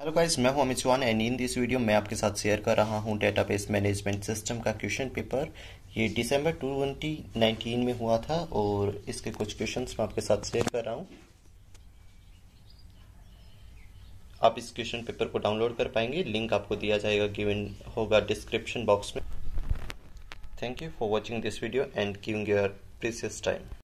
hello guys मैं हूं Amit Chauhan and in this video मैं आपके साथ शेयर कर रहा हूं डेटाबेस मैनेजमेंट सिस्टम का क्वेश्चन पेपर ये दिसंबर 2019 में हुआ था और इसके कुछ क्वेश्चंस मैं आपके साथ शेयर कर रहा हूं आप इस क्वेश्चन पेपर को डाउनलोड कर पाएंगे लिंक आपको दिया जाएगा गिवन होगा डिस्क्रिप्शन बॉक्स में thank you for watching this video and giving your precious time